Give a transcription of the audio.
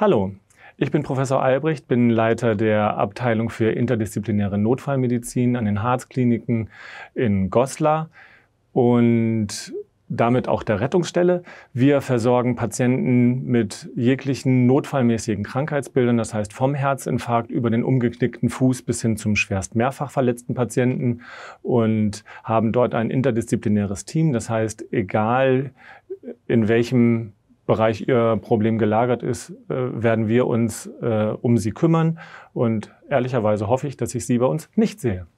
Hallo, ich bin Professor Albrecht, bin Leiter der Abteilung für interdisziplinäre Notfallmedizin an den Harzkliniken in Goslar und damit auch der Rettungsstelle. Wir versorgen Patienten mit jeglichen notfallmäßigen Krankheitsbildern, das heißt vom Herzinfarkt über den umgeknickten Fuß bis hin zum schwerst mehrfach verletzten Patienten und haben dort ein interdisziplinäres Team. Das heißt, egal in welchem Bereich ihr Problem gelagert ist, äh, werden wir uns äh, um sie kümmern. Und ehrlicherweise hoffe ich, dass ich sie bei uns nicht sehe.